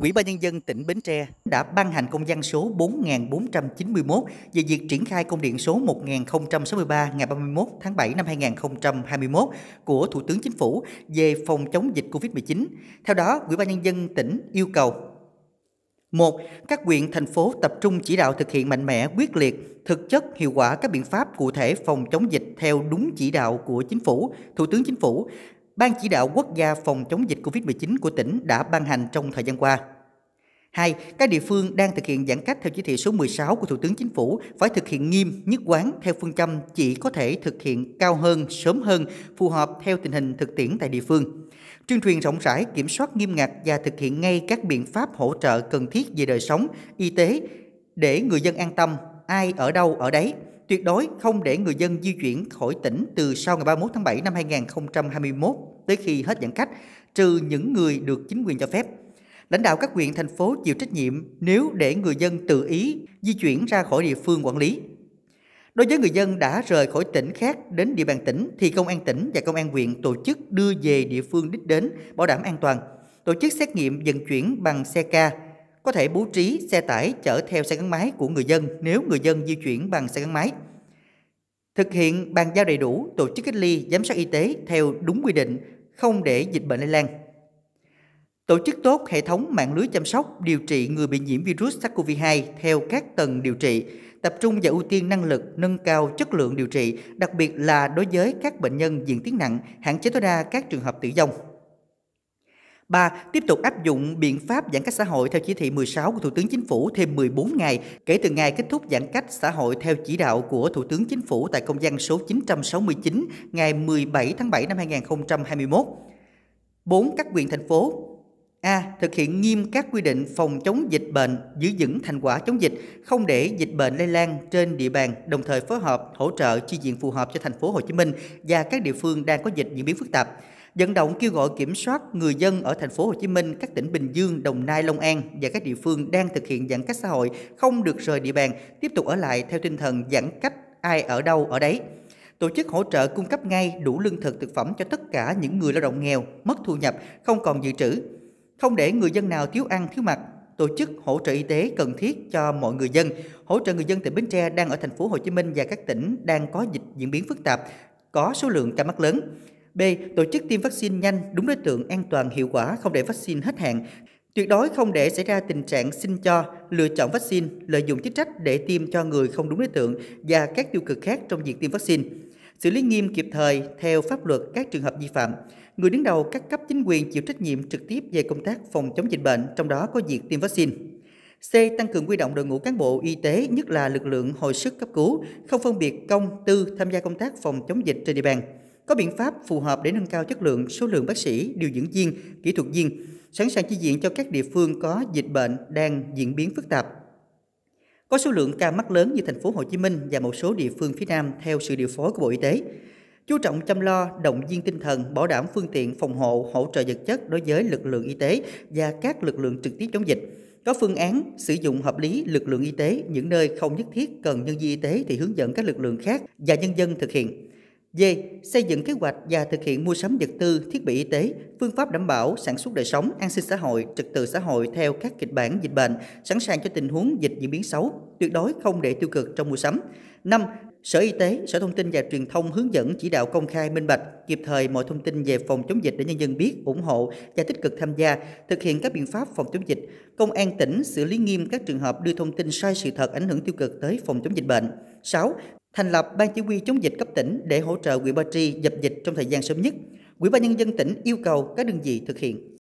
Ủy ban Nhân dân tỉnh Bến Tre đã ban hành công văn số 4491 về việc triển khai công điện số 1063 ngày 31 tháng 7 năm 2021 của Thủ tướng Chính phủ về phòng chống dịch COVID-19. Theo đó, Ủy ban Nhân dân tỉnh yêu cầu một, Các huyện, thành phố tập trung chỉ đạo thực hiện mạnh mẽ, quyết liệt, thực chất, hiệu quả các biện pháp cụ thể phòng chống dịch theo đúng chỉ đạo của Chính phủ, Thủ tướng Chính phủ, Ban chỉ đạo quốc gia phòng chống dịch COVID-19 của tỉnh đã ban hành trong thời gian qua. 2. Các địa phương đang thực hiện giãn cách theo chỉ thị số 16 của Thủ tướng Chính phủ phải thực hiện nghiêm, nhất quán theo phương châm chỉ có thể thực hiện cao hơn, sớm hơn, phù hợp theo tình hình thực tiễn tại địa phương. Truyền truyền rộng rãi, kiểm soát nghiêm ngặt và thực hiện ngay các biện pháp hỗ trợ cần thiết về đời sống, y tế để người dân an tâm, ai ở đâu ở đấy – tuyệt đối không để người dân di chuyển khỏi tỉnh từ sau ngày 31 tháng 7 năm 2021 tới khi hết giãn cách, trừ những người được chính quyền cho phép. Lãnh đạo các huyện, thành phố chịu trách nhiệm nếu để người dân tự ý di chuyển ra khỏi địa phương quản lý. Đối với người dân đã rời khỏi tỉnh khác đến địa bàn tỉnh thì công an tỉnh và công an huyện tổ chức đưa về địa phương đích đến bảo đảm an toàn, tổ chức xét nghiệm vận chuyển bằng xe ca, có thể bố trí xe tải chở theo xe gắn máy của người dân nếu người dân di chuyển bằng xe gắn máy. Thực hiện bàn giao đầy đủ tổ chức cách ly giám sát y tế theo đúng quy định, không để dịch bệnh lây lan. Tổ chức tốt hệ thống mạng lưới chăm sóc điều trị người bị nhiễm virus SARS-CoV-2 theo các tầng điều trị, tập trung và ưu tiên năng lực nâng cao chất lượng điều trị, đặc biệt là đối với các bệnh nhân diễn tiến nặng, hạn chế tối đa các trường hợp tử vong. 3. Tiếp tục áp dụng biện pháp giãn cách xã hội theo chỉ thị 16 của Thủ tướng Chính phủ thêm 14 ngày kể từ ngày kết thúc giãn cách xã hội theo chỉ đạo của Thủ tướng Chính phủ tại công văn số 969 ngày 17 tháng 7 năm 2021. 4. Các quyền thành phố A. Thực hiện nghiêm các quy định phòng chống dịch bệnh, giữ vững thành quả chống dịch, không để dịch bệnh lây lan trên địa bàn, đồng thời phối hợp hỗ trợ chi diện phù hợp cho thành phố Hồ Chí Minh và các địa phương đang có dịch diễn biến phức tạp vận động kêu gọi kiểm soát người dân ở thành phố Hồ Chí Minh, các tỉnh Bình Dương, Đồng Nai, Long An và các địa phương đang thực hiện giãn cách xã hội không được rời địa bàn, tiếp tục ở lại theo tinh thần giãn cách ai ở đâu ở đấy. Tổ chức hỗ trợ cung cấp ngay đủ lương thực thực phẩm cho tất cả những người lao động nghèo, mất thu nhập, không còn dự trữ. Không để người dân nào thiếu ăn, thiếu mặc, tổ chức hỗ trợ y tế cần thiết cho mọi người dân, hỗ trợ người dân tỉnh Bến Tre đang ở thành phố Hồ Chí Minh và các tỉnh đang có dịch diễn biến phức tạp, có số lượng ca mắc lớn. B. Tổ chức tiêm vaccine nhanh, đúng đối tượng, an toàn, hiệu quả, không để vaccine hết hạn. Tuyệt đối không để xảy ra tình trạng xin cho, lựa chọn vaccine, lợi dụng chức trách để tiêm cho người không đúng đối tượng và các tiêu cực khác trong việc tiêm vaccine. Xử lý nghiêm kịp thời theo pháp luật các trường hợp vi phạm. Người đứng đầu các cấp chính quyền chịu trách nhiệm trực tiếp về công tác phòng chống dịch bệnh, trong đó có việc tiêm vaccine. C. Tăng cường quy động đội ngũ cán bộ y tế, nhất là lực lượng hồi sức cấp cứu, không phân biệt công, tư tham gia công tác phòng chống dịch trên địa bàn có biện pháp phù hợp để nâng cao chất lượng số lượng bác sĩ, điều dưỡng viên, kỹ thuật viên, sẵn sàng chi viện cho các địa phương có dịch bệnh đang diễn biến phức tạp. Có số lượng ca mắc lớn như thành phố Hồ Chí Minh và một số địa phương phía Nam theo sự điều phối của Bộ Y tế. Chú trọng chăm lo, động viên tinh thần, bảo đảm phương tiện phòng hộ, hỗ trợ vật chất đối với lực lượng y tế và các lực lượng trực tiếp chống dịch có phương án sử dụng hợp lý lực lượng y tế những nơi không nhất thiết cần nhân viên y tế thì hướng dẫn các lực lượng khác và nhân dân thực hiện D. Xây dựng kế hoạch và thực hiện mua sắm vật tư, thiết bị y tế, phương pháp đảm bảo sản xuất đời sống, an sinh xã hội, trật tự xã hội theo các kịch bản dịch bệnh, sẵn sàng cho tình huống dịch diễn biến xấu, tuyệt đối không để tiêu cực trong mua sắm. 5. Sở Y tế, Sở Thông tin và Truyền thông hướng dẫn chỉ đạo công khai minh bạch, kịp thời mọi thông tin về phòng chống dịch để nhân dân biết, ủng hộ và tích cực tham gia, thực hiện các biện pháp phòng chống dịch. Công an tỉnh xử lý nghiêm các trường hợp đưa thông tin sai sự thật ảnh hưởng tiêu cực tới phòng chống dịch bệnh. 6 thành lập ban chỉ huy chống dịch cấp tỉnh để hỗ trợ quỹ Ba Tri dập dịch trong thời gian sớm nhất. Quỹ ban nhân dân tỉnh yêu cầu các đơn vị thực hiện.